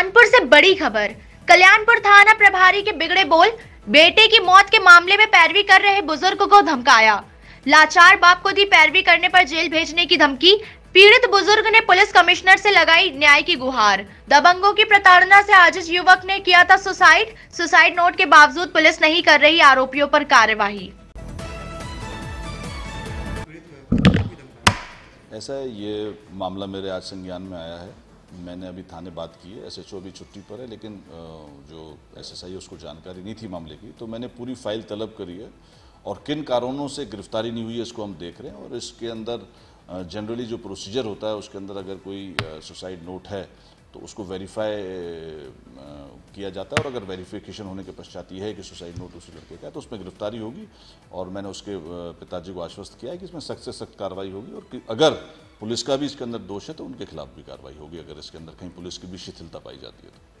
कानपुर से बड़ी खबर कल्याणपुर थाना प्रभारी के बिगड़े बोल बेटे की मौत के मामले में पैरवी कर रहे बुजुर्ग को धमकाया लाचार बाप को दी पैरवी करने पर जेल भेजने की धमकी पीड़ित बुजुर्ग ने पुलिस कमिश्नर से लगाई न्याय की गुहार दबंगों की प्रताड़ना से आज इस युवक ने किया था सुसाइड सुसाइड नोट के बावजूद पुलिस नहीं कर रही आरोपियों पर कार्यवाही ऐसा ये मामला मेरे आज संज्ञान में आया है मैंने अभी थाने बात की है एसएचओ अभी छुट्टी पर है लेकिन जो एसएसआई है उसको जानकारी नहीं थी मामले की तो मैंने पूरी फाइल तलब करी है और किन कारणों से गिरफ्तारी नहीं हुई है इसको हम देख रहे हैं और इसके अंदर जनरली जो प्रोसीजर होता है उसके अंदर अगर कोई सुसाइड नोट है तो उसको वेरीफाई किया जाता है और अगर वेरिफिकेशन होने के पश्चात ये है कि सुसाइड नोट उसी लड़के का है तो उसमें गिरफ्तारी होगी और मैंने उसके पिताजी को आश्वस्त किया है कि इसमें सख्त से सख्त कार्रवाई होगी और अगर पुलिस का भी इसके अंदर दोष है तो उनके खिलाफ भी कार्रवाई होगी अगर इसके अंदर कहीं पुलिस की भी शिथिलता पाई जाती है तो